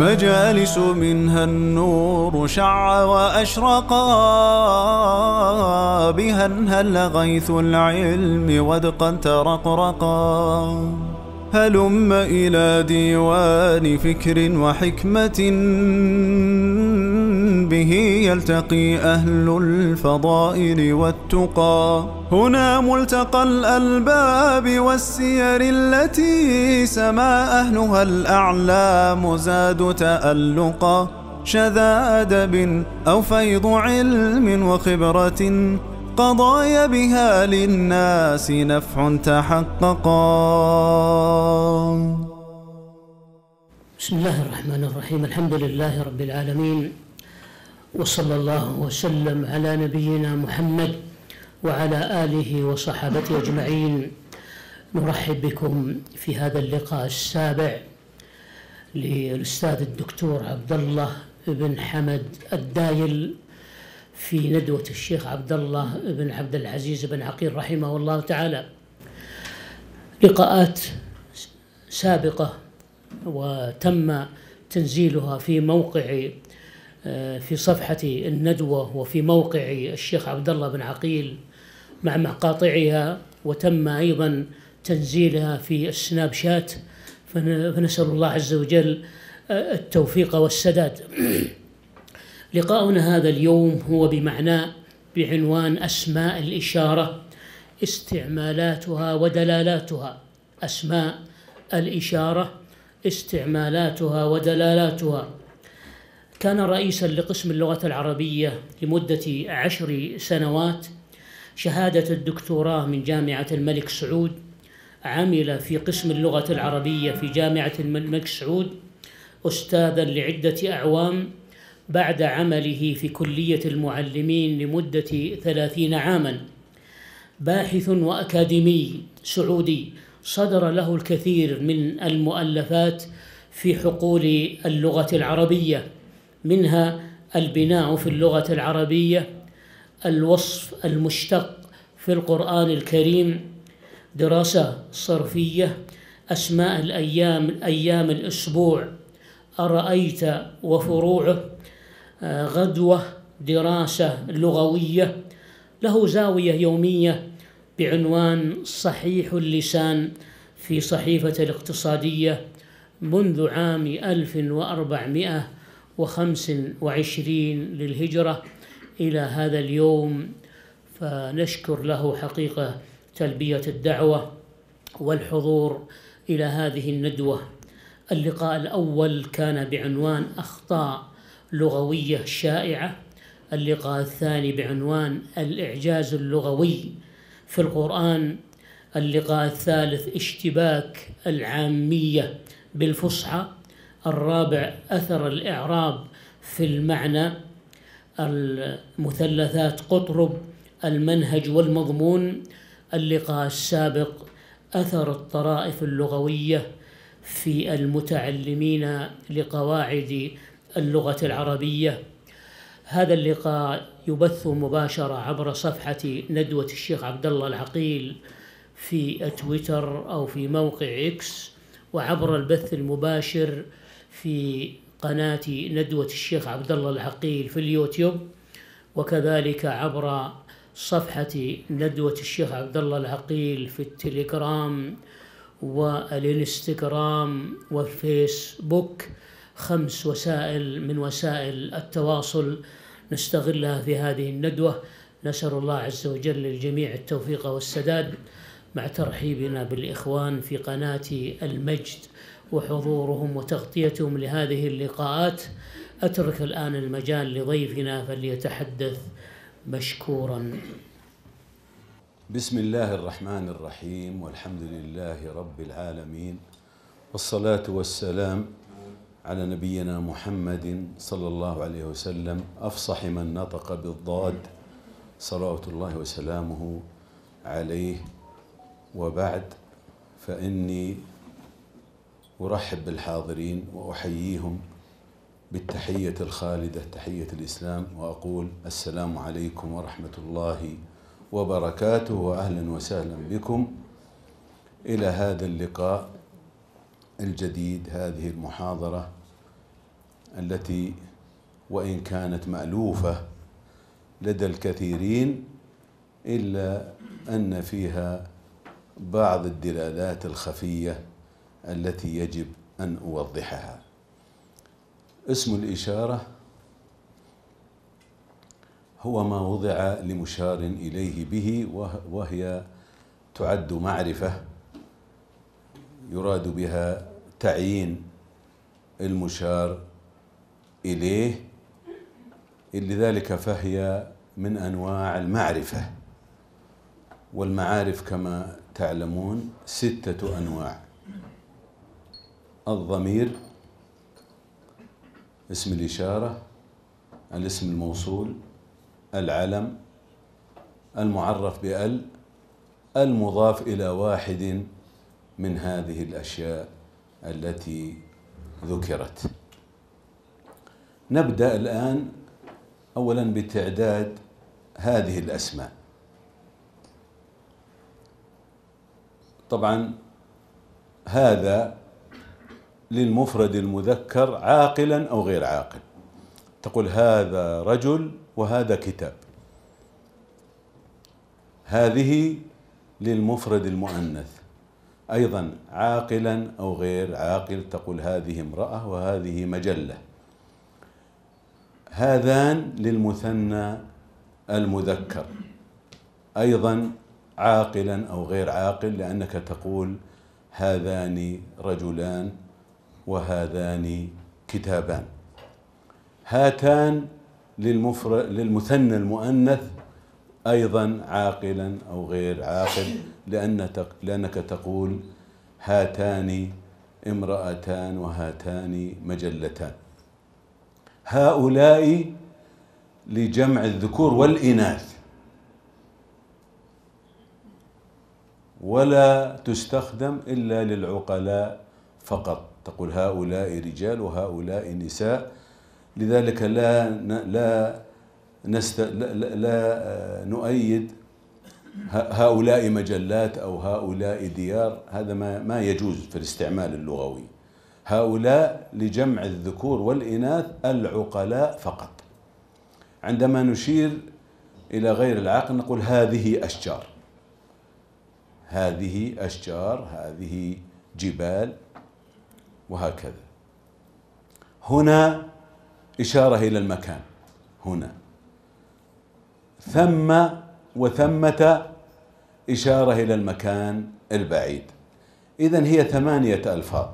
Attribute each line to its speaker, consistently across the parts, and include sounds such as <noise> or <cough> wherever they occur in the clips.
Speaker 1: مجالس منها النور شع وأشرقا بها انهل غيث العلم ودقا ترقرقا هلم إلى ديوان فكر وحكمة به يلتقي أهل الفضائل والتقى هنا ملتقى الألباب والسير التي سما أهلها الأعلام زاد تألقا شذا أدب أو فيض علم وخبرة قضايا بها
Speaker 2: للناس
Speaker 1: نفع تحققا
Speaker 2: بسم الله الرحمن الرحيم الحمد لله رب العالمين وصلى الله وسلم على نبينا محمد وعلى آله وصحابته أجمعين نرحب بكم في هذا اللقاء السابع للأستاذ الدكتور عبد الله بن حمد الدايل في ندوة الشيخ عبد الله بن عبد العزيز بن عقيل رحمه الله تعالى لقاءات سابقة وتم تنزيلها في موقع آه، في صفحة الندوة وفي موقع الشيخ عبد الله بن عقيل مع مقاطعها وتم أيضا تنزيلها في السناب شات فنسأل الله عز وجل آه، التوفيق والسداد <clears throat> لقاؤنا هذا اليوم هو بمعنى بعنوان أسماء الإشارة استعمالاتها ودلالاتها أسماء الإشارة استعمالاتها ودلالاتها كان رئيسا لقسم اللغة العربية لمدة عشر سنوات شهادة الدكتوراه من جامعة الملك سعود عمل في قسم اللغة العربية في جامعة الملك سعود أستاذا لعدة أعوام بعد عمله في كلية المعلمين لمدة ثلاثين عاما باحث وأكاديمي سعودي صدر له الكثير من المؤلفات في حقول اللغة العربية منها البناء في اللغة العربية الوصف المشتق في القرآن الكريم دراسة صرفية أسماء الأيام أيام الأسبوع أرأيت وفروعه غدوة دراسة لغوية له زاوية يومية بعنوان صحيح اللسان في صحيفة الاقتصادية منذ عام 1400 وخمس وعشرين للهجرة إلى هذا اليوم فنشكر له حقيقة تلبية الدعوة والحضور إلى هذه الندوة اللقاء الأول كان بعنوان أخطاء لغوية شائعة اللقاء الثاني بعنوان الإعجاز اللغوي في القرآن اللقاء الثالث اشتباك العامية بالفصحى الرابع أثر الإعراب في المعنى المثلثات قطرب المنهج والمضمون اللقاء السابق أثر الطرائف اللغوية في المتعلمين لقواعد اللغة العربية هذا اللقاء يبث مباشرة عبر صفحة ندوة الشيخ عبد الله العقيل في تويتر أو في موقع إكس وعبر البث المباشر في قناة ندوة الشيخ عبد الله العقيل في اليوتيوب وكذلك عبر صفحة ندوة الشيخ عبد الله العقيل في التليجرام والإنستغرام والفيسبوك خمس وسائل من وسائل التواصل نستغلها في هذه الندوة نسأل الله عز وجل للجميع التوفيق والسداد مع ترحيبنا بالإخوان في قناة المجد وحضورهم وتغطيتهم لهذه اللقاءات أترك الآن المجال لضيفنا فليتحدث مشكورا
Speaker 1: بسم الله الرحمن الرحيم والحمد لله رب العالمين والصلاة والسلام على نبينا محمد صلى الله عليه وسلم أفصح من نطق بالضاد صلوات الله وسلامه عليه وبعد فإني أرحب بالحاضرين وأحييهم بالتحية الخالدة تحية الإسلام وأقول السلام عليكم ورحمة الله وبركاته وأهلا وسهلا بكم إلى هذا اللقاء الجديد هذه المحاضرة التي وإن كانت مألوفة لدى الكثيرين إلا أن فيها بعض الدلالات الخفيه التي يجب أن أوضحها اسم الإشارة هو ما وضع لمشار إليه به وهي تعد معرفة يراد بها تعيين المشار إليه لذلك فهي من أنواع المعرفة والمعارف كما تعلمون ستة أنواع الضمير اسم الإشارة الاسم الموصول العلم المعرف بأل المضاف إلى واحد من هذه الأشياء التي ذكرت نبدأ الآن أولا بتعداد هذه الأسماء طبعا هذا للمفرد المذكر عاقلا أو غير عاقل تقول هذا رجل وهذا كتاب هذه للمفرد المؤنث أيضا عاقلا أو غير عاقل تقول هذه امرأة وهذه مجلة هذان للمثنى المذكر أيضا عاقلا أو غير عاقل لأنك تقول هذان رجلان وهذان كتابان هاتان للمفر... للمثنى المؤنث أيضا عاقلا أو غير عاقل لأن تق... لأنك تقول هاتان امرأتان وهاتان مجلتان هؤلاء لجمع الذكور والإناث ولا تستخدم إلا للعقلاء فقط تقول هؤلاء رجال وهؤلاء نساء لذلك لا لا نست لا, لا آه، نؤيد هؤلاء مجلات او هؤلاء ديار هذا ما ما يجوز في الاستعمال اللغوي هؤلاء لجمع الذكور والاناث العقلاء فقط عندما نشير الى غير العاقل نقول هذه اشجار هذه اشجار هذه جبال وهكذا هنا إشارة إلى المكان هنا ثم وثمة إشارة إلى المكان البعيد إذا هي ثمانية ألفاظ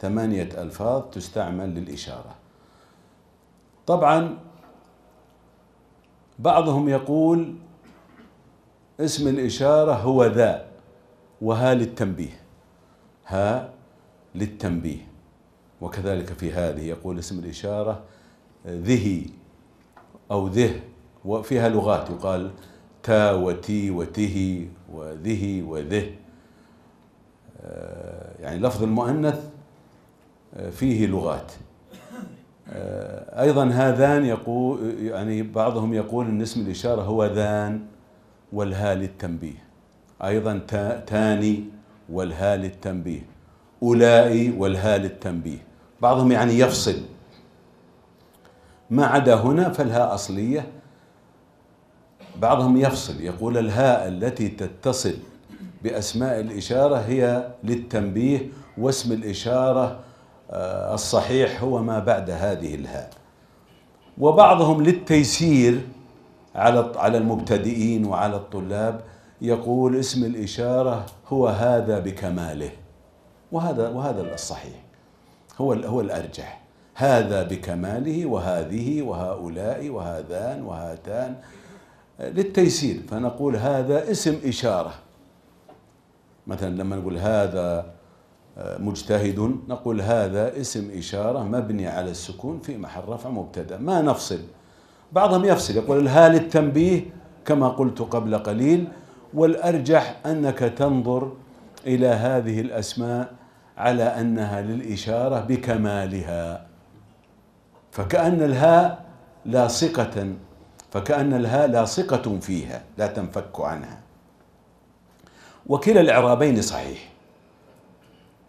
Speaker 1: ثمانية ألفاظ تستعمل للإشارة طبعا بعضهم يقول اسم الإشارة هو ذا وها للتنبيه ها للتنبيه وكذلك في هذه يقول اسم الإشارة آه، ذهي أو ذه وفيها لغات يقال تا وتي وته وذه وذه آه، يعني لفظ المؤنث آه، فيه لغات أيضا هذان يقول يعني بعضهم يقول أن اسم الإشارة هو ذان والها للتنبيه أيضا تاني والها للتنبيه أولئي والهال التنبيه بعضهم يعني يفصل ما عدا هنا فالهاء أصلية بعضهم يفصل يقول الهاء التي تتصل بأسماء الإشارة هي للتنبيه واسم الإشارة آه، الصحيح هو ما بعد هذه الهاء وبعضهم للتيسير على على المبتدئين وعلى الطلاب يقول اسم الإشارة هو هذا بكماله وهذا وهذا الصحيح هو هو الارجح هذا بكماله وهذه وهؤلاء وهذان وهاتان آه، للتيسير فنقول هذا اسم اشاره مثلا لما نقول هذا آه، مجتهد نقول هذا اسم إشارة مبني على السكون في محل رفع مبتدأ ما نفصل بعضهم يفصل يقول الها للتنبيه كما قلت قبل قليل والأرجح أنك تنظر إلى هذه الأسماء على أنها للإشارة بكمالها فكأن الهاء لاصقة فكأن الهاء لاصقة فيها لا تنفك عنها وكلا الإعرابين صحيح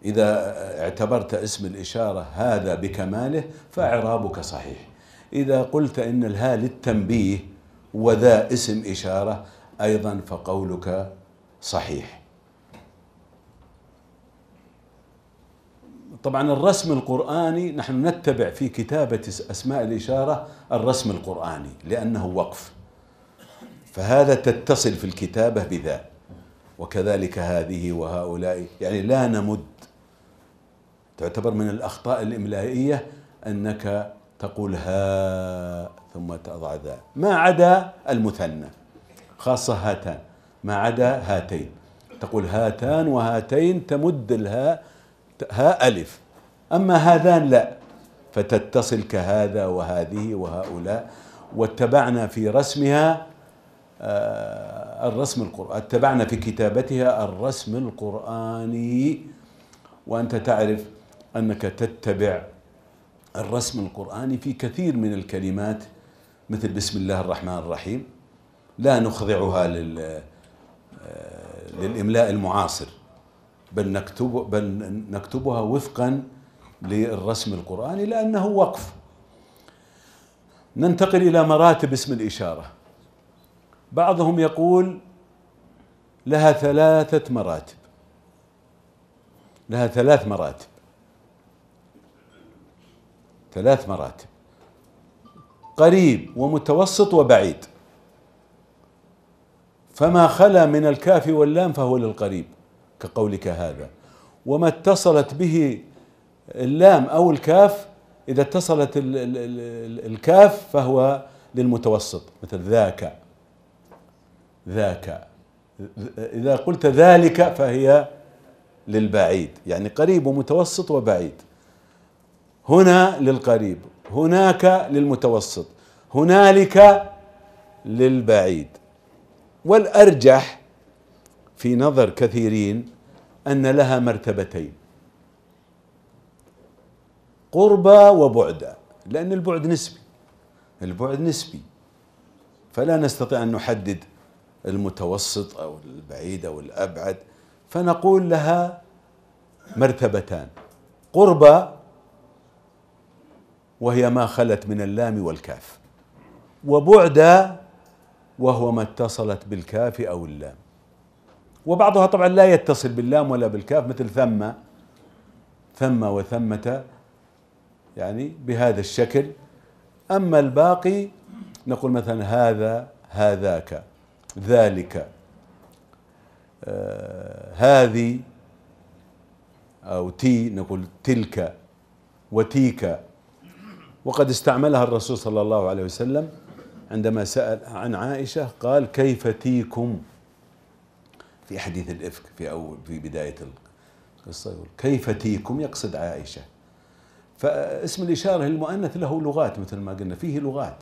Speaker 1: إذا اعتبرت اسم الإشارة هذا بكماله فإعرابك صحيح إذا قلت إن الها للتنبيه وذا اسم إشارة أيضا فقولك صحيح طبعا الرسم القرآني نحن نتبع في كتابة أسماء الإشارة الرسم القرآني لأنه وقف فهذا تتصل في الكتابة بذا وكذلك هذه وهؤلاء يعني لا نمد تعتبر من الأخطاء الإملائية أنك تقول ها ثم تضع ذا ما عدا المثنى خاصة هاتان ما عدا هاتين تقول هاتان وهاتين تمد الهاء ها ألف أما هذان لا فتتصل كهذا وهذه وهؤلاء واتبعنا في رسمها آه، الرسم القرآن اتبعنا في كتابتها الرسم القرآني وأنت تعرف أنك تتبع الرسم القرآني في كثير من الكلمات مثل بسم الله الرحمن الرحيم لا نخضعها لل آه، للإملاء المعاصر بل, نكتب بل نكتبها وفقا للرسم القرآني لأنه وقف ننتقل إلى مراتب اسم الإشارة بعضهم يقول لها ثلاثة مراتب لها ثلاث مراتب ثلاث مراتب قريب ومتوسط وبعيد فما خلا من الكاف واللام فهو للقريب كقولك هذا وما اتصلت به اللام أو الكاف إذا اتصلت الكاف فهو للمتوسط مثل ذاك ذاك إذا قلت ذلك فهي للبعيد يعني قريب ومتوسط وبعيد هنا للقريب هناك للمتوسط هنالك للبعيد والأرجح في نظر كثيرين أن لها مرتبتين قربى وبعدة لأن البعد نسبي البعد نسبي فلا نستطيع أن نحدد المتوسط أو البعيد أو الأبعد فنقول لها مرتبتان قربى وهي ما خلت من اللام والكاف وبعدة وهو ما اتصلت بالكاف أو اللام وبعضها طبعا لا يتصل باللام ولا بالكاف مثل ثم ثم وثمة يعني بهذا الشكل أما الباقي نقول مثلا هذا هذاك ذلك آه هذه أو تي نقول تلك وتيك وقد استعملها الرسول صلى الله عليه وسلم عندما سأل عن عائشة قال كيف تيكم في حديث الإفك في أول في بداية القصة يقول كيف تيكم يقصد عائشة فاسم الإشارة المؤنث له لغات مثل ما قلنا فيه لغات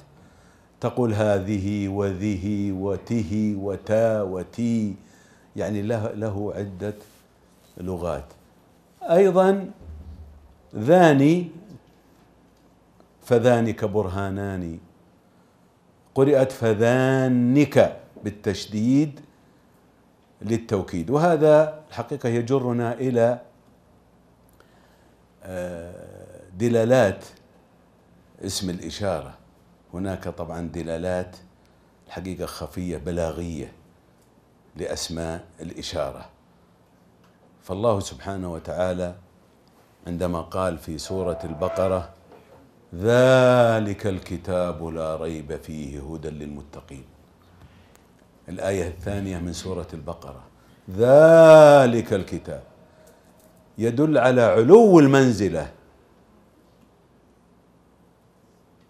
Speaker 1: تقول هذه وذه وته وتا وتي يعني له له عدة لغات أيضا ذاني فذانك برهانان قرأت فذانك بالتشديد للتوكيد وهذا الحقيقة يجرنا إلى آه، دلالات اسم الإشارة هناك طبعا دلالات الحقيقة خفية بلاغية لأسماء الإشارة فالله سبحانه وتعالى عندما قال في سورة البقرة ذلك الكتاب لا ريب فيه هدى للمتقين الآية الثانية من سورة البقرة ذلك الكتاب يدل على علو المنزلة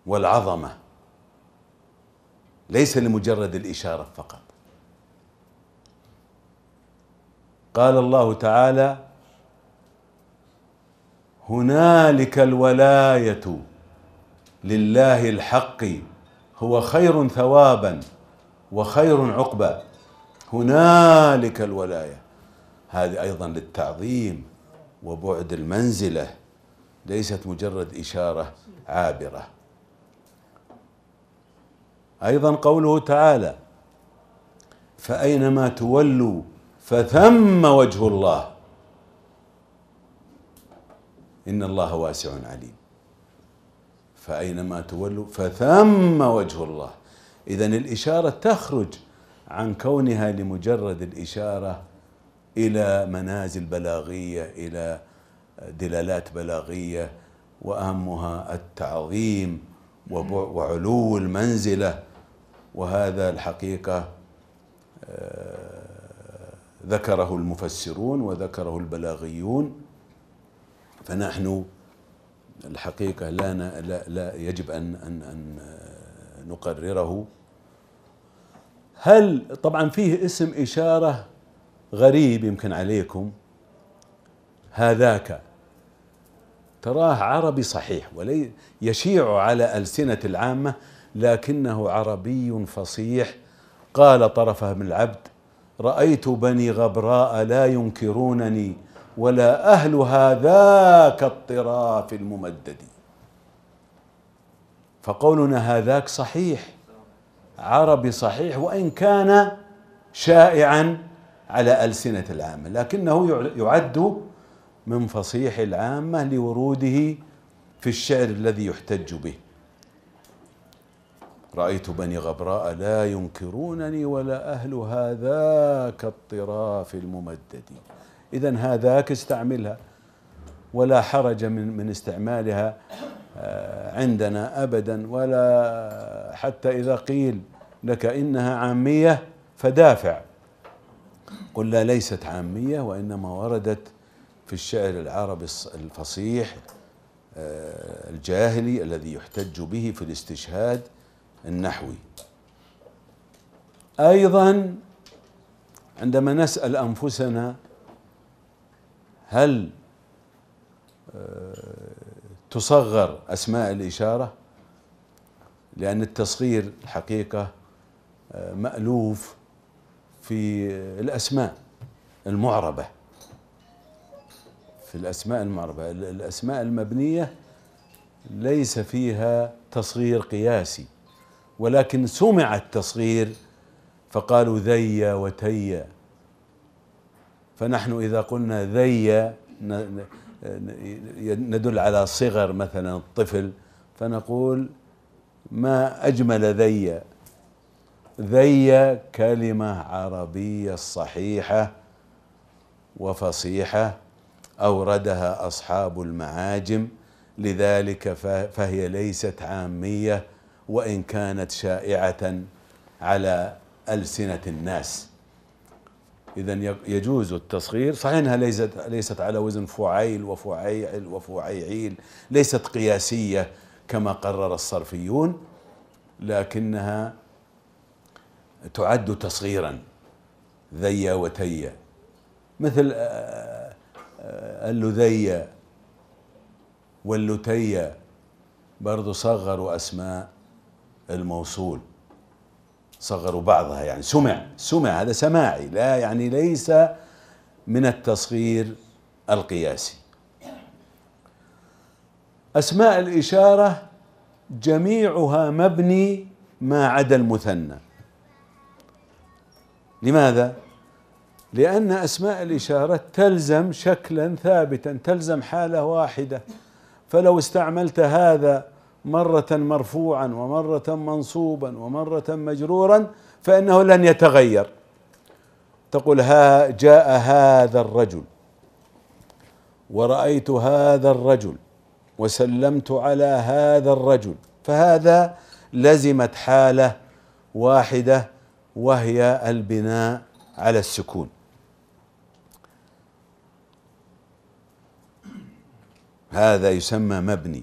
Speaker 1: والعظمة ليس لمجرد الإشارة فقط قال الله تعالى هنالك الولاية لله الحق هو خير ثوابا وخير عقبى هنالك الولايه هذه ايضا للتعظيم وبعد المنزله ليست مجرد اشاره عابره ايضا قوله تعالى فاينما تولوا فثم وجه الله ان الله واسع عليم فاينما تولوا فثم وجه الله إذا الإشارة تخرج عن كونها لمجرد الإشارة إلى منازل بلاغية إلى دلالات بلاغية وأهمها التعظيم وعلو المنزلة وهذا الحقيقة آه، ذكره المفسرون وذكره البلاغيون فنحن الحقيقة لا, لا, لا يجب أن, أن, أن نقرره هل طبعا فيه اسم إشارة غريب يمكن عليكم هذاك تراه عربي صحيح ولي يشيع على ألسنة العامة لكنه عربي فصيح قال طرفه من العبد رأيت بني غبراء لا ينكرونني ولا أهل هذاك الطراف الممدد فقولنا هذاك صحيح عربي صحيح وإن كان شائعا على ألسنة العامة لكنه يعد من فصيح العامة لوروده في الشعر الذي يحتج به رأيت بني غبراء لا ينكرونني ولا أهل هذاك الطراف الممدد إذا هذاك استعملها ولا حرج من من استعمالها آه، عندنا ابدا ولا حتى اذا قيل لك انها عاميه فدافع قل لا ليست عاميه وانما وردت في الشعر العربي الفصيح آه، الجاهلي الذي يحتج به في الاستشهاد النحوي ايضا عندما نسال انفسنا هل آه، تصغر أسماء الإشارة لأن التصغير الحقيقة آه، مألوف في الأسماء المعربة في الأسماء المعربة الأسماء المبنية ليس فيها تصغير قياسي ولكن سمع التصغير فقالوا ذي وتي فنحن إذا قلنا ذي ندل على صغر مثلا الطفل فنقول ما أجمل ذي ذي كلمة عربية صحيحة وفصيحة أوردها أصحاب المعاجم لذلك فهي ليست عامية وإن كانت شائعة على ألسنة الناس إذا يجوز التصغير صحيح أنها ليست ليست على وزن فعيل وفعيل وفعيعيل ليست قياسية كما قرر الصرفيون لكنها تعد تصغيرا ذي وتي مثل آه، آه، اللذي واللتي برضو صغروا أسماء الموصول صغروا بعضها يعني سمع سمع هذا سماعي لا يعني ليس من التصغير القياسي أسماء الإشارة جميعها مبني ما عدا المثنى لماذا؟ لأن أسماء الإشارة تلزم شكلا ثابتا تلزم حالة واحدة فلو استعملت هذا مرة مرفوعا ومرة منصوبا ومرة مجرورا فإنه لن يتغير تقول ها جاء هذا الرجل ورأيت هذا الرجل وسلمت على هذا الرجل فهذا لزمت حالة واحدة وهي البناء على السكون هذا يسمى مبني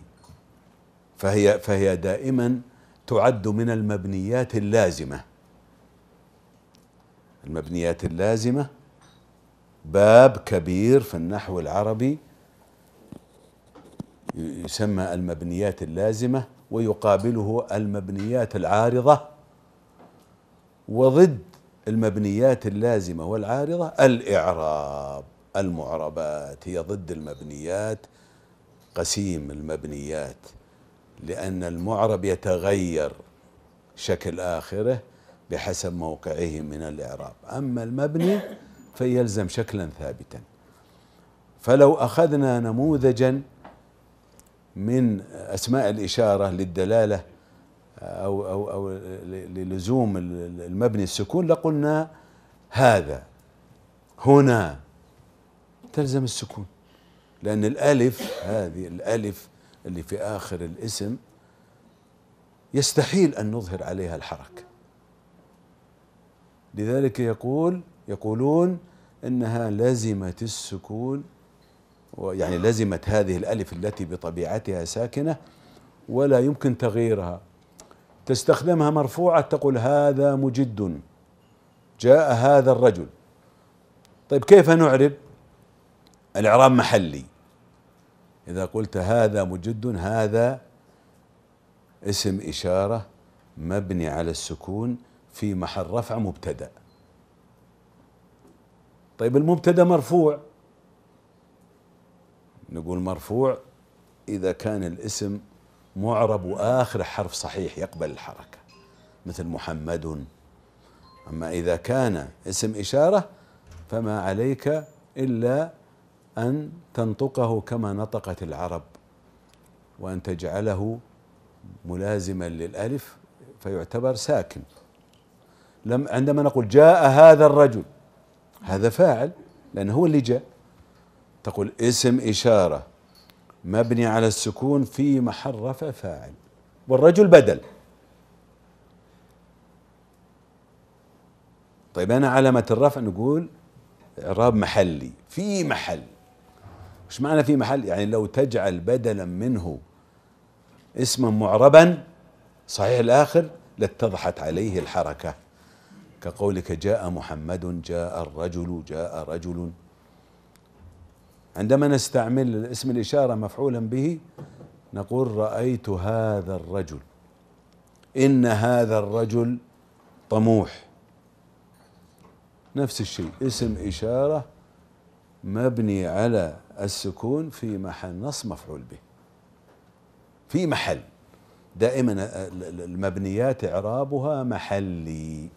Speaker 1: فهي فهي دائما تعد من المبنيات اللازمه المبنيات اللازمه باب كبير في النحو العربي يسمى المبنيات اللازمه ويقابله المبنيات العارضه وضد المبنيات اللازمه والعارضه الاعراب المعربات هي ضد المبنيات قسيم المبنيات لأن المعرب يتغير شكل آخره بحسب موقعه من الإعراب أما المبني فيلزم شكلا ثابتا فلو أخذنا نموذجا من أسماء الإشارة للدلالة أو, أو, أو للزوم المبني السكون لقلنا هذا هنا تلزم السكون لأن الألف هذه الألف اللي في آخر الاسم يستحيل أن نظهر عليها الحركة لذلك يقول يقولون انها لزمت السكون يعني لزمت هذه الالف التي بطبيعتها ساكنه ولا يمكن تغييرها تستخدمها مرفوعه تقول هذا مجد جاء هذا الرجل طيب كيف نعرب الاعراب محلي إذا قلت هذا مجد هذا اسم إشارة مبني على السكون في محل رفع مبتدأ طيب المبتدأ مرفوع نقول مرفوع إذا كان الاسم معرب وآخر حرف صحيح يقبل الحركة مثل محمد أما إذا كان اسم إشارة فما عليك إلا أن تنطقه كما نطقت العرب وأن تجعله ملازما للألف فيعتبر ساكن لم عندما نقول جاء هذا الرجل هذا فاعل لأنه هو اللي جاء تقول اسم إشارة مبني على السكون في محل رفع فاعل والرجل بدل طيب أنا علامة الرفع نقول إعراب محلي في محل ايش معنى في محل يعني لو تجعل بدلا منه اسما معربا صحيح الآخر لاتضحت عليه الحركة كقولك جاء محمد جاء الرجل جاء رجل عندما نستعمل اسم الإشارة مفعولا به نقول رأيت هذا الرجل إن هذا الرجل طموح نفس الشيء اسم إشارة مبني على السكون في محل نص مفعول به في محل دائما آه، المبنيات إعرابها محلي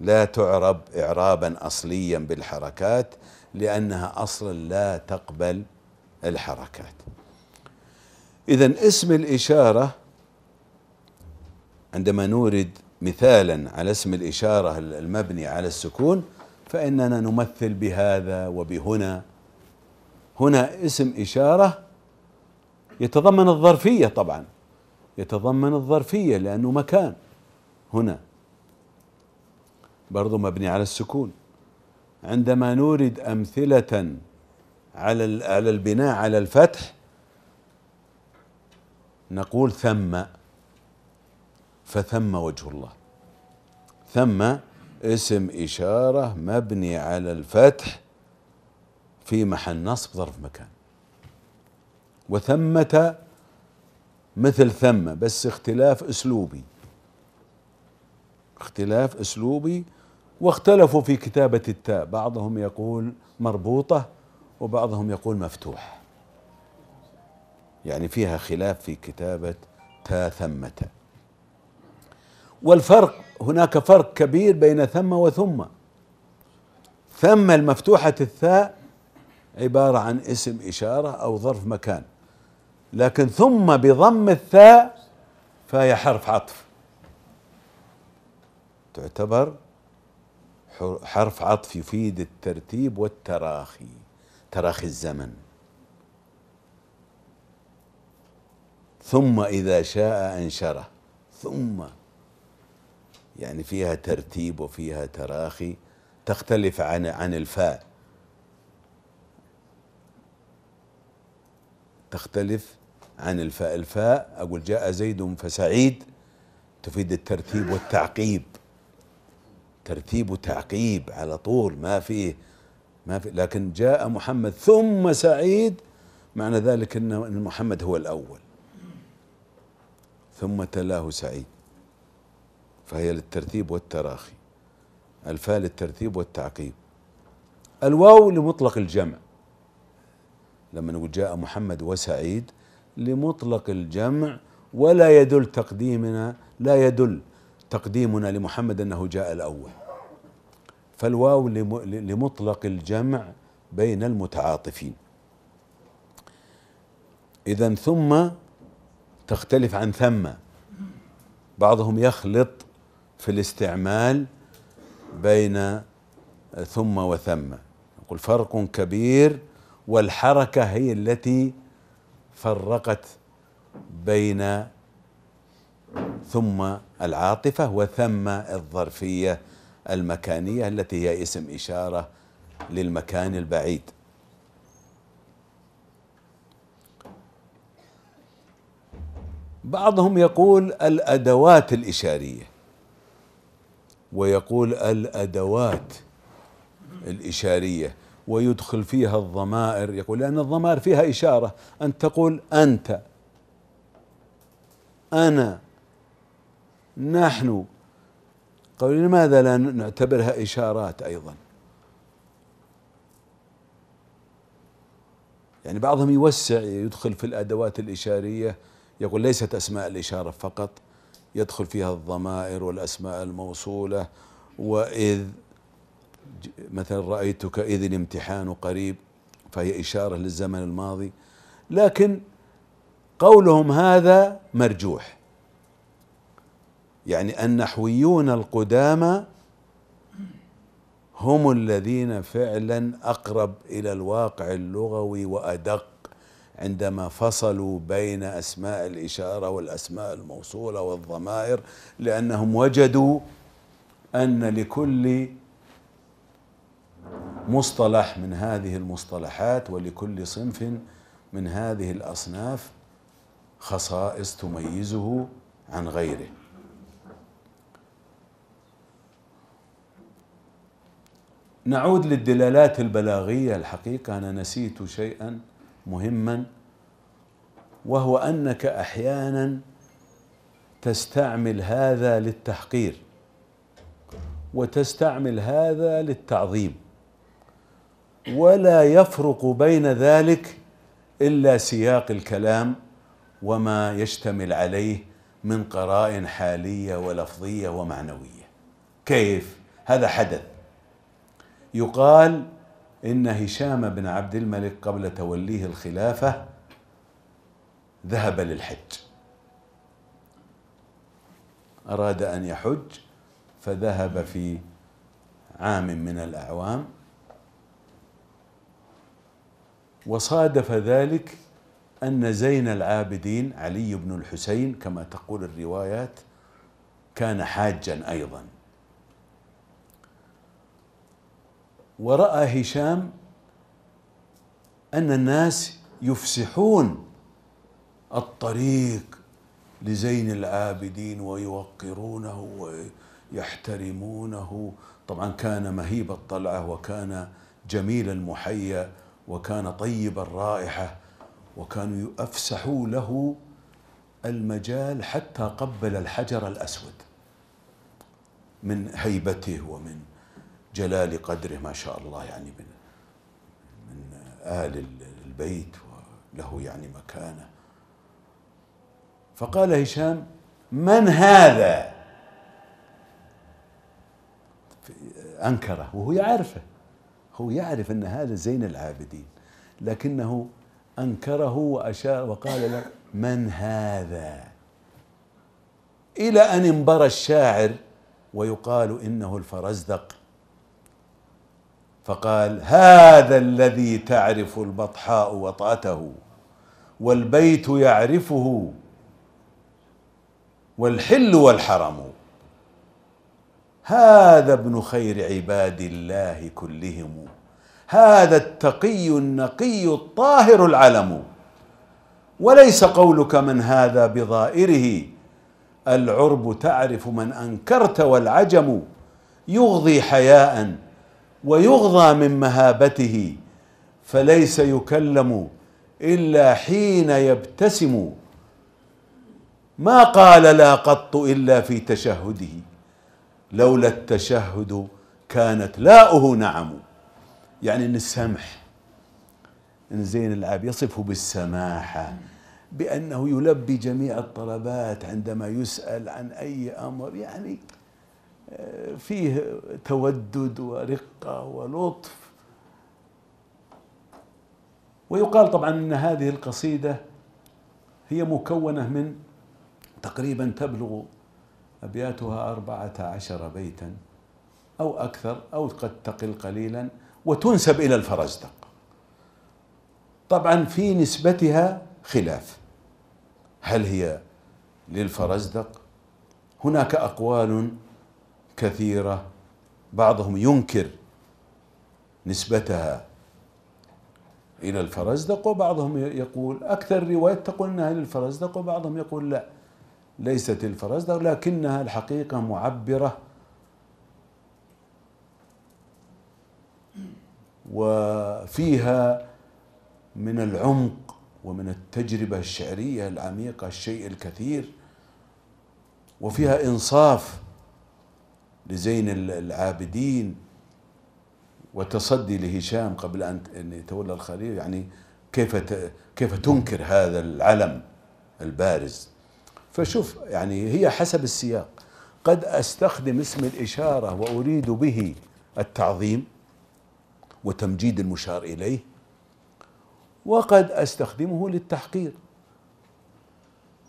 Speaker 1: لا تعرب إعرابا أصليا بالحركات لأنها أصلا لا تقبل الحركات إذا اسم الإشارة عندما نورد مثالا على اسم الإشارة المبني على السكون فإننا نمثل بهذا وبهنا هنا اسم إشارة يتضمن الظرفية طبعا يتضمن الظرفية لأنه مكان هنا برضو مبني على السكون عندما نورد أمثلة على على البناء على الفتح نقول ثم فثم وجه الله ثم اسم إشارة مبني على الفتح في محل نصب ظرف مكان وثمة مثل ثمة بس اختلاف أسلوبي اختلاف أسلوبي واختلفوا في كتابة التاء بعضهم يقول مربوطة وبعضهم يقول مفتوح يعني فيها خلاف في كتابة تا ثمة والفرق هناك فرق كبير بين ثم وثم ثم المفتوحة الثاء عبارة عن اسم إشارة أو ظرف مكان لكن ثم بضم الثاء فهي حرف عطف تعتبر حرف عطف يفيد الترتيب والتراخي تراخي الزمن ثم إذا شاء أنشره ثم يعني فيها ترتيب وفيها تراخي تختلف عن عن الفاء تختلف عن الفاء الفاء أقول جاء زيد فسعيد تفيد الترتيب والتعقيب ترتيب وتعقيب على طول ما فيه ما في لكن جاء محمد ثم سعيد معنى ذلك ان محمد هو الاول ثم تلاه سعيد فهي للترتيب والتراخي الفاء للترتيب والتعقيب الواو لمطلق الجمع لما نقول جاء محمد وسعيد لمطلق الجمع ولا يدل تقديمنا لا يدل تقديمنا لمحمد انه جاء الاول فالواو لمطلق الجمع بين المتعاطفين اذا ثم تختلف عن ثم بعضهم يخلط في الاستعمال بين آه، ثم وثم نقول فرق كبير والحركة هي التي فرقت بين ثم العاطفة وثم الظرفية المكانية التي هي اسم إشارة للمكان البعيد بعضهم يقول الأدوات الإشارية ويقول الأدوات الإشارية ويدخل فيها الضمائر يقول لأن الضمائر فيها إشارة أن تقول أنت أنا نحن قالوا لماذا لا نعتبرها إشارات أيضا يعني بعضهم يوسع يدخل في الأدوات الإشارية يقول ليست أسماء الإشارة فقط يدخل فيها الضمائر والأسماء الموصولة وإذ مثلا رأيتك إذ الامتحان قريب فهي إشارة للزمن الماضي لكن قولهم هذا مرجوح يعني النحويون القدامى هم الذين فعلا أقرب إلى الواقع اللغوي وأدق عندما فصلوا بين اسماء الاشاره والاسماء الموصوله والضمائر لانهم وجدوا ان لكل مصطلح من هذه المصطلحات ولكل صنف من هذه الاصناف خصائص تميزه عن غيره نعود للدلالات البلاغيه الحقيقه انا نسيت شيئا مهما وهو أنك أحيانا تستعمل هذا للتحقير وتستعمل هذا للتعظيم ولا يفرق بين ذلك إلا سياق الكلام وما يشتمل عليه من قراء حالية ولفظية ومعنوية كيف؟ هذا حدث يقال إن هشام بن عبد الملك قبل توليه الخلافة ذهب للحج أراد أن يحج فذهب في عام من الأعوام وصادف ذلك أن زين العابدين علي بن الحسين كما تقول الروايات كان حاجا أيضا ورأى هشام أن الناس يفسحون الطريق لزين العابدين ويوقرونه ويحترمونه طبعا كان مهيب الطلعة وكان جميل المحيا وكان طيب الرائحة وكانوا أفسحوا له المجال حتى قبل الحجر الأسود من هيبته ومن جلال قدره ما شاء الله يعني من من آل البيت وله يعني مكانه فقال هشام من هذا أنكره وهو يعرفه هو يعرف أن هذا زين العابدين لكنه أنكره وأشار وقال له من هذا إلى أن انبرى الشاعر ويقال إنه الفرزدق فقال هذا الذي تعرف البطحاء وطأته والبيت يعرفه والحل والحرم هذا ابن خير عباد الله كلهم هذا التقي النقي الطاهر العلم وليس قولك من هذا بظائره العرب تعرف من انكرت والعجم يغضي حياء ويغضى من مهابته فليس يكلم الا حين يبتسم ما قال لا قط الا في تشهده لولا التشهد كانت لاؤه نعم يعني ان السمح ان زين العاب يصفه بالسماحه بانه يلبي جميع الطلبات عندما يسال عن اي امر يعني فيه تودد ورقة ولطف ويقال طبعا أن هذه القصيدة هي مكونة من تقريبا تبلغ أبياتها أربعة عشر بيتا أو أكثر أو قد تقل قليلا وتنسب إلى الفرزدق طبعا في نسبتها خلاف هل هي للفرزدق هناك أقوال كثيرة بعضهم ينكر نسبتها إلى الفرزدق وبعضهم يقول أكثر الروايات تقول أنها للفرزدق وبعضهم يقول لا ليست الفرزدق لكنها الحقيقة معبرة وفيها من العمق ومن التجربة الشعرية العميقة الشيء الكثير وفيها إنصاف لزين العابدين وتصدي لهشام قبل أن يتولى الخليل يعني كيف كيف تنكر هذا العلم البارز فشوف يعني هي حسب السياق قد أستخدم اسم الإشارة وأريد به التعظيم وتمجيد المشار إليه وقد أستخدمه للتحقير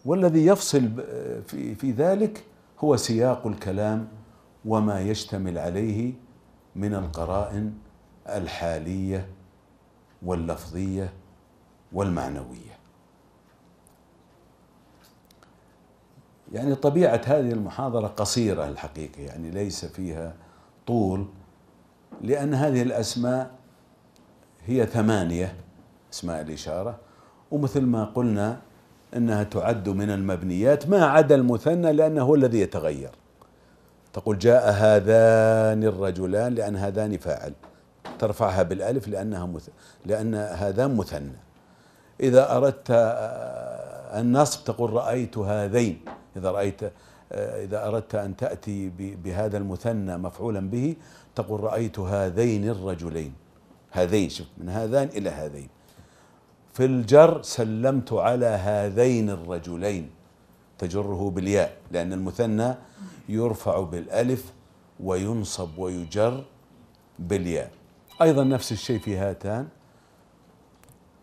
Speaker 1: والذي يفصل في في ذلك هو سياق الكلام وما يشتمل عليه من القرائن الحالية واللفظية والمعنوية يعني طبيعة هذه المحاضرة قصيرة الحقيقة يعني ليس فيها طول لأن هذه الأسماء هي ثمانية أسماء الإشارة ومثل ما قلنا أنها تعد من المبنيات ما عدا المثنى لأنه هو الذي يتغير تقول جاء هذان الرجلان لأن هذان فاعل ترفعها بالألف لأنها مث... لأن هذان مثنى إذا أردت آه، النصب تقول رأيت هذين إذا رأيت آه، إذا أردت أن تأتي بهذا المثنى مفعولا به تقول رأيت هذين الرجلين هذين شوف من هذان إلى هذين في الجر سلمت على هذين الرجلين تجره بالياء لأن المثنى يرفع بالألف وينصب ويجر بالياء أيضا نفس الشيء في هاتان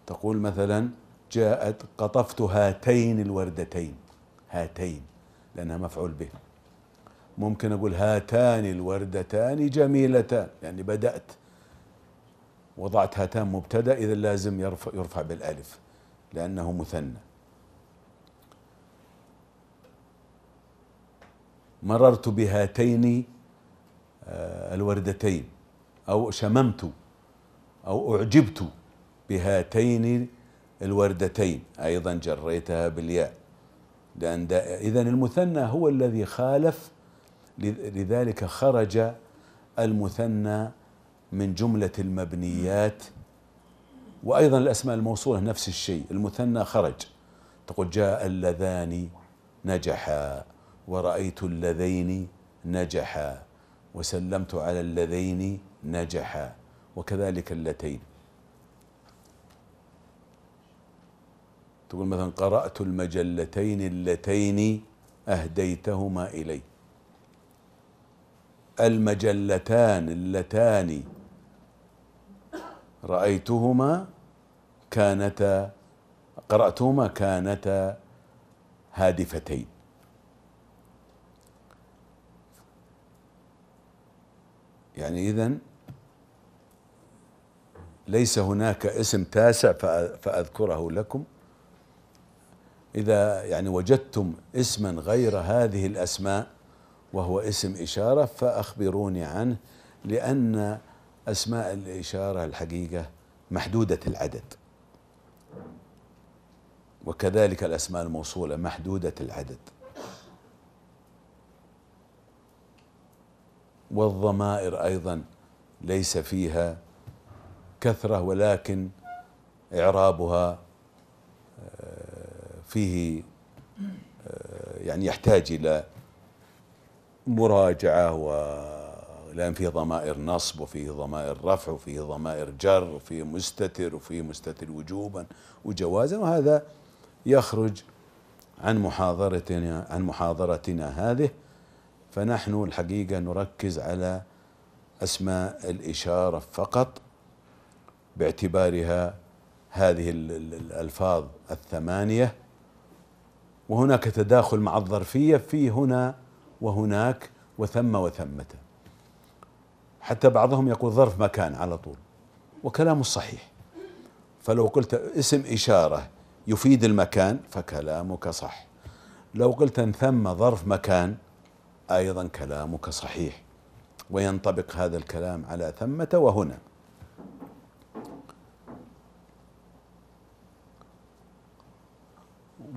Speaker 1: تقول مثلا جاءت قطفت هاتين الوردتين هاتين لأنها مفعول به ممكن أقول هاتان الوردتان جميلتان يعني بدأت وضعت هاتان مبتدأ إذا لازم يرفع, يرفع بالألف لأنه مثنى مررت بهاتين آه، الوردتين أو شممت أو أعجبت بهاتين الوردتين أيضا جريتها بالياء لأن إذا المثنى هو الذي خالف لذلك خرج المثنى من جملة المبنيات وأيضا الأسماء الموصولة نفس الشيء المثنى خرج تقول جاء اللذان نجحا ورأيت اللذين نجحا وسلمت على اللذين نجحا وكذلك اللتين تقول مثلا قرأت المجلتين اللتين أهديتهما إلي المجلتان اللتان رأيتهما كانتا قرأتهما كانتا هادفتين يعني إذا ليس هناك اسم تاسع فأذكره لكم إذا يعني وجدتم اسما غير هذه الأسماء وهو اسم إشارة فأخبروني عنه لأن أسماء الإشارة الحقيقة محدودة العدد وكذلك الأسماء الموصولة محدودة العدد والضمائر أيضا ليس فيها كثرة ولكن إعرابها آه، فيه آه، يعني يحتاج إلى مراجعة لأن فيه ضمائر نصب وفيه ضمائر رفع وفيه ضمائر جر وفيه مستتر وفيه مستتر وجوبا وجوازا وهذا يخرج عن محاضرتنا عن محاضرتنا هذه فنحن الحقيقة نركز على أسماء الإشارة فقط باعتبارها هذه الألفاظ الثمانية وهناك تداخل مع الظرفية في هنا وهناك وثم وثمة حتى بعضهم يقول ظرف مكان على طول وكلامه صحيح فلو قلت اسم إشارة يفيد المكان فكلامك صح لو قلت ثم ظرف مكان أيضا كلامك صحيح وينطبق هذا الكلام على ثمة وهنا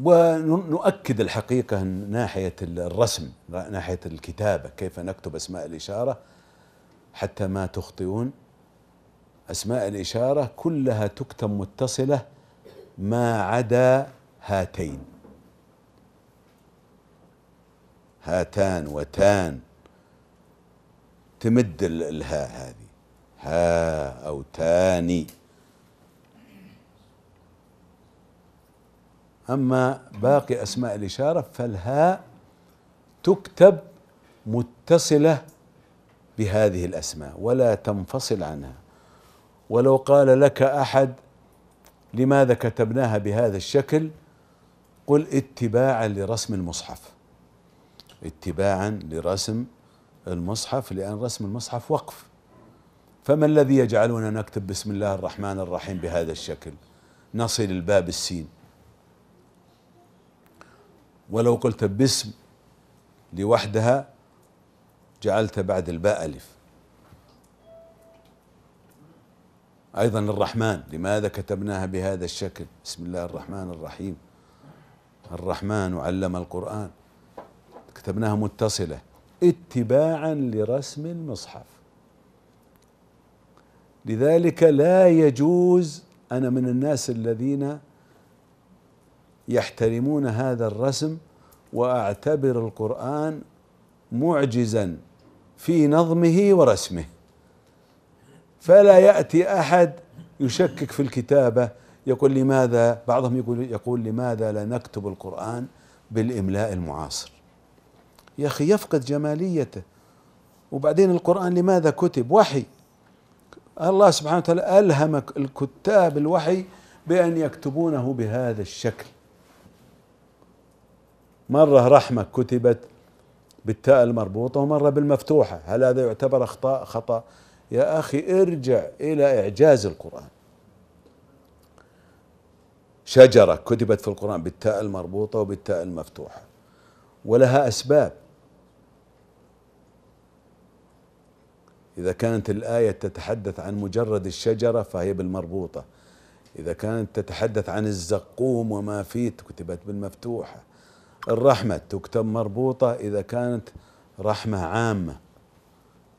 Speaker 1: ونؤكد الحقيقة ناحية الرسم ناحية الكتابة كيف نكتب أسماء الإشارة حتى ما تخطئون أسماء الإشارة كلها تكتب متصلة ما عدا هاتين هاتان وتان تمد الهاء هذه ها أو تاني أما باقي أسماء الإشارة فالهاء تكتب متصلة بهذه الأسماء ولا تنفصل عنها ولو قال لك أحد لماذا كتبناها بهذا الشكل قل اتباعا لرسم المصحف اتباعا لرسم المصحف لأن رسم المصحف وقف فما الذي يجعلنا نكتب بسم الله الرحمن الرحيم بهذا الشكل نصل الباب السين ولو قلت بسم لوحدها جعلت بعد الباء ألف أيضا الرحمن لماذا كتبناها بهذا الشكل بسم الله الرحمن الرحيم الرحمن علم القرآن كتبناها متصلة اتباعا لرسم المصحف لذلك لا يجوز أنا من الناس الذين يحترمون هذا الرسم وأعتبر القرآن معجزا في نظمه ورسمه فلا يأتي أحد يشكك في الكتابة يقول لماذا بعضهم يقول, يقول لماذا لا نكتب القرآن بالإملاء المعاصر يا أخي يفقد جماليته وبعدين القرآن لماذا كتب وحي الله سبحانه وتعالى ألهم الكتاب الوحي بأن يكتبونه بهذا الشكل مرة رحمة كتبت بالتاء المربوطة ومرة بالمفتوحة هل هذا يعتبر أخطاء خطأ يا أخي ارجع إلى إعجاز القرآن شجرة كتبت في القرآن بالتاء المربوطة وبالتاء المفتوحة ولها أسباب إذا كانت الآية تتحدث عن مجرد الشجرة فهي بالمربوطة إذا كانت تتحدث عن الزقوم وما فيه كتبت بالمفتوحة الرحمة تكتب مربوطة إذا كانت رحمة عامة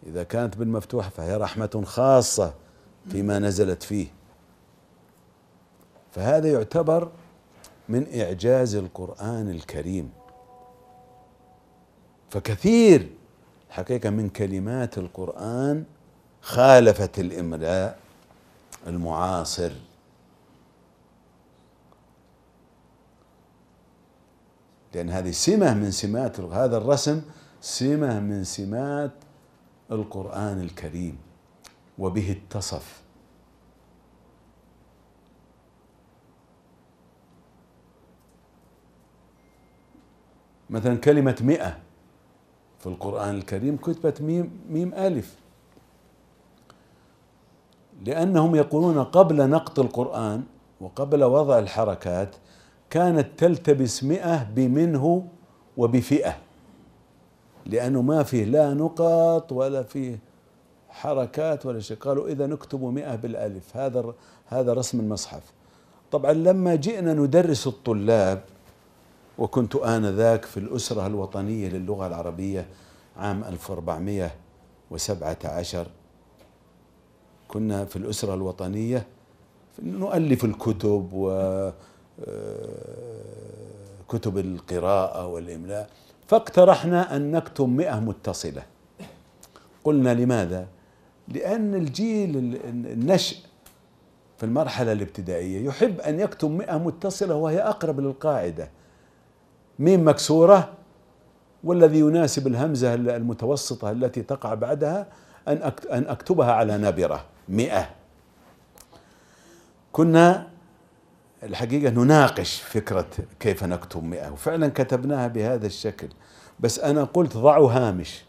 Speaker 1: إذا كانت بالمفتوحة فهي رحمة خاصة فيما نزلت فيه فهذا يعتبر من إعجاز القرآن الكريم فكثير حقيقة من كلمات القرآن خالفت الإملاء المعاصر لأن هذه سمة من سمات هذا الرسم سمة من سمات القرآن الكريم وبه اتصف مثلا كلمة مئة في القرآن الكريم كتبت ميم, ميم ألف لأنهم يقولون قبل نقط القرآن وقبل وضع الحركات كانت تلتبس مئة بمنه وبفئة لأنه ما فيه لا نقط ولا فيه حركات ولا شيء قالوا إذا نكتب مئة بالألف هذا هذا رسم المصحف طبعا لما جئنا ندرس الطلاب وكنت آنذاك في الأسرة الوطنية للغة العربية عام 1417 كنا في الأسرة الوطنية نؤلف الكتب و آه، كتب القراءة والإملاء فاقترحنا أن نكتب مئة متصلة قلنا لماذا؟ لأن الجيل النشئ في المرحلة الابتدائية يحب أن يكتب مئة متصلة وهي أقرب للقاعدة ميم مكسورة والذي يناسب الهمزة المتوسطة التي تقع بعدها أن أن أكتبها على نبرة مئة كنا الحقيقة نناقش فكرة كيف نكتب مئة وفعلا كتبناها بهذا الشكل بس أنا قلت ضعوا هامش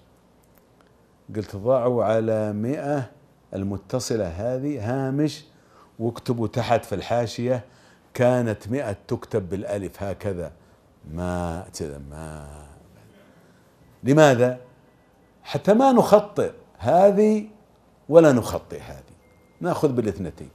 Speaker 1: قلت ضعوا على مئة المتصلة هذه هامش واكتبوا تحت في الحاشية كانت مئة تكتب بالألف هكذا ما كذا ما لماذا؟ حتى ما نخطئ هذه ولا نخطئ هذه ناخذ بالاثنتين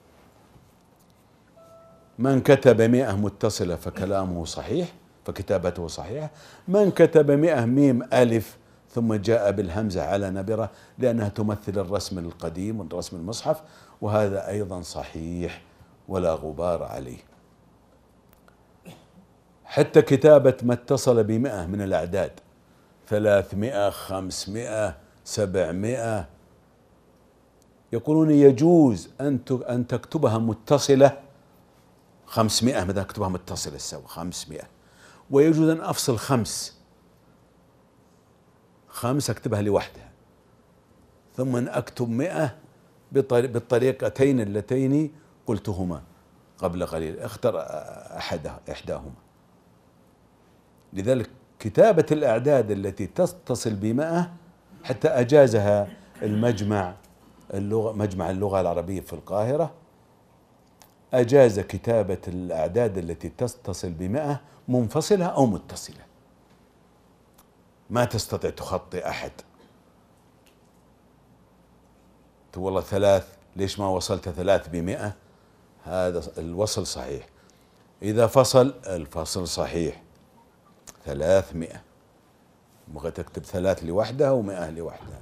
Speaker 1: من كتب مئة متصلة فكلامه صحيح فكتابته صحيحة من كتب مئة ميم ألف ثم جاء بالهمزة على نبرة لأنها تمثل الرسم القديم والرسم المصحف وهذا أيضا صحيح ولا غبار عليه حتى كتابة ما اتصل بمئة من الأعداد ثلاثمائة خمسمائة سبعمائة يقولون يجوز أن أن تكتبها متصلة خمسمائة ماذا أكتبها متصلة سوى خمسمائة ويجوز أن أفصل خمس خمس أكتبها لوحدها ثم أن أكتب مئة بالطريقتين اللتين قلتهما قبل قليل اختر أحدهما لذلك كتابة الأعداد التي تتصل بمئة حتى أجازها المجمع اللغة مجمع اللغة العربية في القاهرة أجاز كتابة الأعداد التي تتصل بمئة منفصلة أو متصلة ما تستطيع تخطي أحد تقول والله ثلاث ليش ما وصلت ثلاث بمئة هذا الوصل صحيح إذا فصل الفصل صحيح 300 بغيت تكتب ثلاث لوحدها و100 لوحدها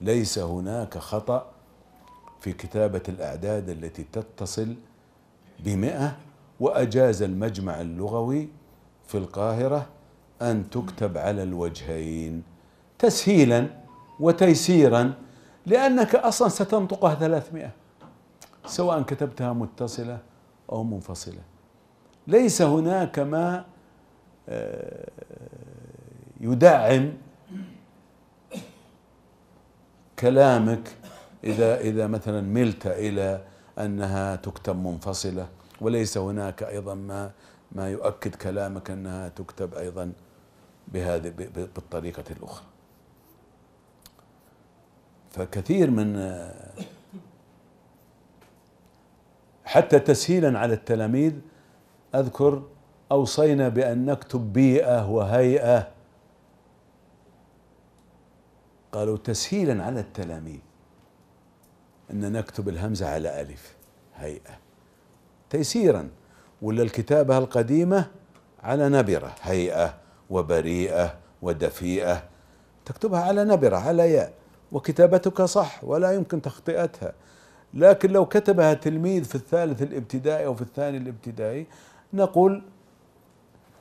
Speaker 1: ليس هناك خطأ في كتابة الأعداد التي تتصل ب100 وأجاز المجمع اللغوي في القاهرة أن تكتب على الوجهين تسهيلا وتيسيرا لأنك أصلا ستنطقها 300 سواء كتبتها متصلة أو منفصلة ليس هناك ما آه، يدعم كلامك إذا إذا مثلا ملت إلى أنها تكتب منفصلة وليس هناك أيضا ما ما يؤكد كلامك أنها تكتب أيضا بهذه بالطريقة الأخرى فكثير من آه، حتى تسهيلا على التلاميذ أذكر أوصينا بأن نكتب بيئة وهيئة قالوا تسهيلا على التلاميذ أن نكتب الهمزة على ألف هيئة تيسيرا ولا الكتابة القديمة على نبرة هيئة وبريئة ودفيئة تكتبها على نبرة على ياء وكتابتك صح ولا يمكن تخطئتها لكن لو كتبها تلميذ في الثالث الابتدائي أو في الثاني الابتدائي نقول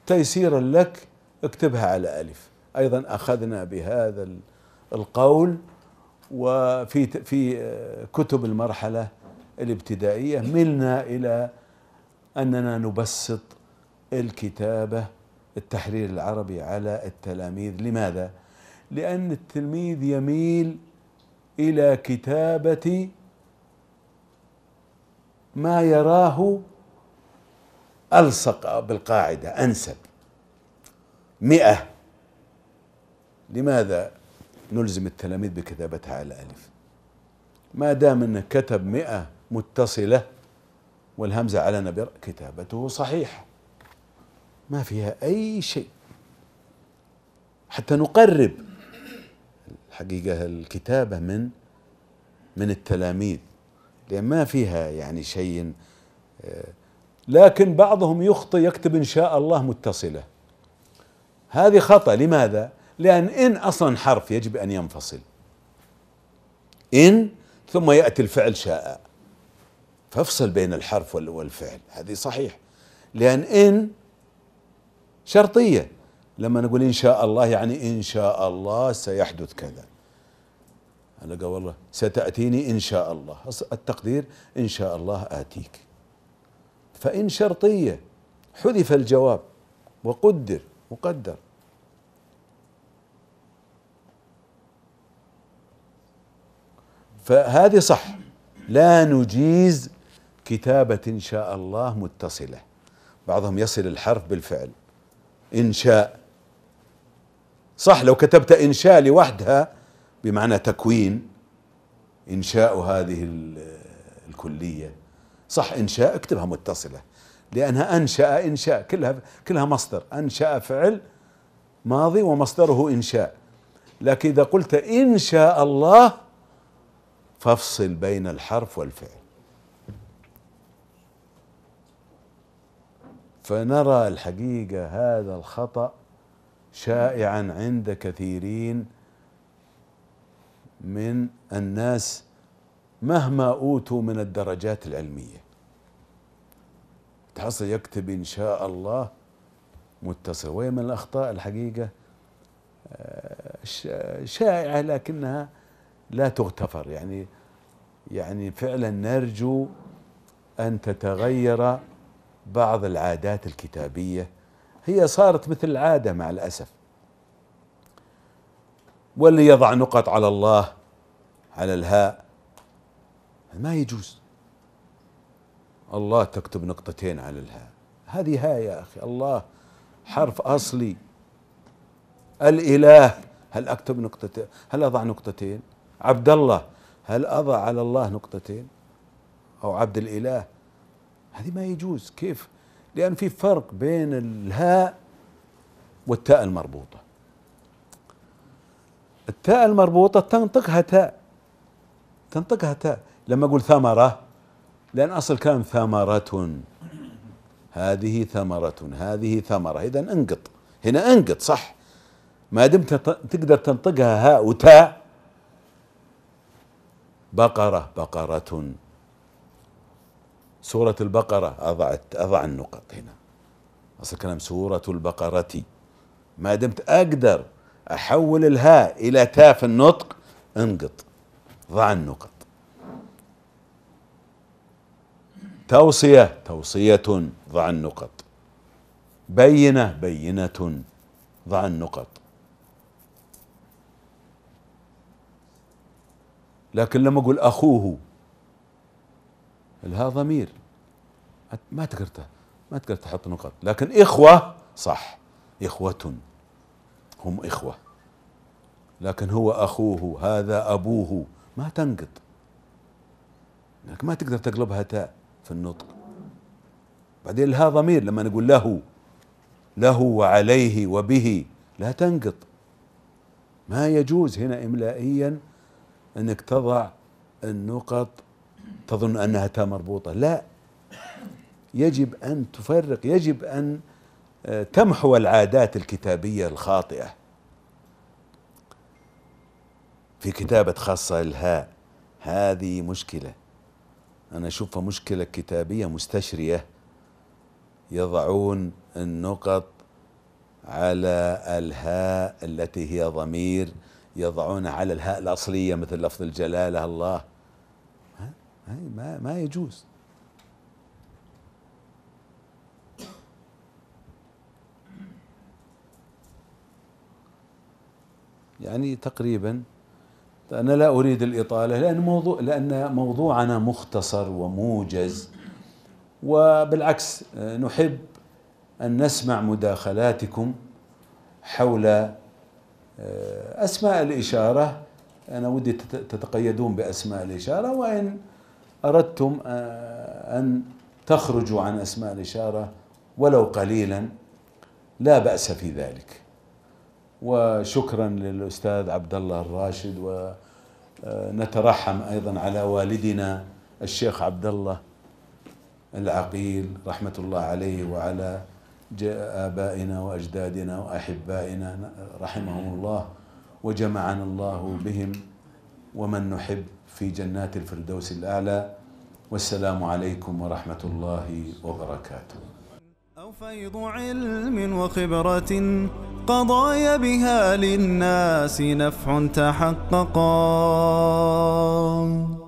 Speaker 1: تيسيرا لك اكتبها على ألف أيضا أخذنا بهذا القول وفي في آه، كتب المرحلة الابتدائية ملنا إلى أننا نبسط الكتابة التحرير العربي على التلاميذ لماذا؟ لأن التلميذ يميل إلى كتابة ما يراه ألصق بالقاعدة أنسب مئة لماذا نلزم التلاميذ بكتابتها على ألف ما دام أنه كتب مئة متصلة والهمزة على نبر كتابته صحيحة ما فيها أي شيء حتى نقرب الحقيقة الكتابة من من التلاميذ لأن ما فيها يعني شيء آه، لكن بعضهم يخطئ يكتب ان شاء الله متصله هذه خطا لماذا لان ان اصلا حرف يجب ان ينفصل ان ثم ياتي الفعل شاء فافصل بين الحرف والفعل هذه صحيح لان ان شرطيه لما نقول ان شاء الله يعني ان شاء الله سيحدث كذا انا قال والله ستاتيني ان شاء الله التقدير ان شاء الله اتيك فإن شرطية حذف الجواب وقدر مقدر فهذه صح لا نجيز كتابة إن شاء الله متصلة بعضهم يصل الحرف بالفعل إن شاء صح لو كتبت إنشاء لوحدها بمعنى تكوين إنشاء هذه الكلية صح إنشاء اكتبها متصلة لأنها أنشأ إنشاء كلها كلها مصدر أنشأ فعل ماضي ومصدره إنشاء لكن إذا قلت إن شاء الله فافصل بين الحرف والفعل فنرى الحقيقة هذا الخطأ شائعا عند كثيرين من الناس مهما أوتوا من الدرجات العلمية تحصل يكتب إن شاء الله متصل وهي من الأخطاء الحقيقة آه، شائعة لكنها لا تغتفر يعني يعني فعلا نرجو أن تتغير بعض العادات الكتابية هي صارت مثل العادة مع الأسف واللي يضع نقط على الله على الهاء ما يجوز الله تكتب نقطتين على الهاء هذه ها يا أخي الله حرف أصلي الإله هل أكتب نقطتين هل أضع نقطتين عبد الله هل أضع على الله نقطتين أو عبد الإله هذه ما يجوز كيف لأن في فرق بين الهاء والتاء المربوطة التاء المربوطة تنطقها تاء تنطقها تاء لما أقول ثمرة لأن أصل كان ثمرة هذه ثمرة هذه ثمرة إذا انقط هنا انقط صح ما دمت تقدر تنطقها هاء وتاء بقرة بقرة سورة البقرة أضعت أضع النقط هنا أصل كلام سورة البقرة ما دمت أقدر أحول الهاء إلى تاء في النطق انقط ضع النقط توصية توصية ضع النقط بينة بينة ضع النقط لكن لما أقول أخوه الها ضمير ما تقدر ما تقدر تحط نقط لكن إخوة صح إخوة هم إخوة لكن هو أخوه هذا أبوه ما تنقط لكن ما تقدر تقلبها تاء في النطق بعدين الها ضمير لما نقول له له وعليه وبه لا تنقط ما يجوز هنا إملائيا أنك تضع النقط تظن أنها تاء مربوطة لا يجب أن تفرق يجب أن آه، تمحو العادات الكتابية الخاطئة في كتابة خاصة الهاء هذه مشكلة أنا أشوفها مشكلة كتابية مستشرية يضعون النقط على الهاء التي هي ضمير يضعون على الهاء الأصلية مثل لفظ الجلالة الله ما, ما يجوز يعني تقريبا أنا لا أريد الإطالة لأن, موضوع لأن موضوعنا مختصر وموجز وبالعكس نحب أن نسمع مداخلاتكم حول آه، أسماء الإشارة أنا ودي تتقيدون بأسماء الإشارة وإن أردتم آه، أن تخرجوا عن أسماء الإشارة ولو قليلا لا بأس في ذلك وشكرا للأستاذ عبد الله الراشد آه، نترحم ايضا على والدنا الشيخ عبد الله العقيل رحمه الله عليه وعلى ابائنا واجدادنا واحبائنا رحمهم الله وجمعنا الله بهم ومن نحب في جنات الفردوس الاعلى والسلام عليكم ورحمه الله وبركاته فيض علم وخبرة قضايا بها للناس
Speaker 2: نفع تحققا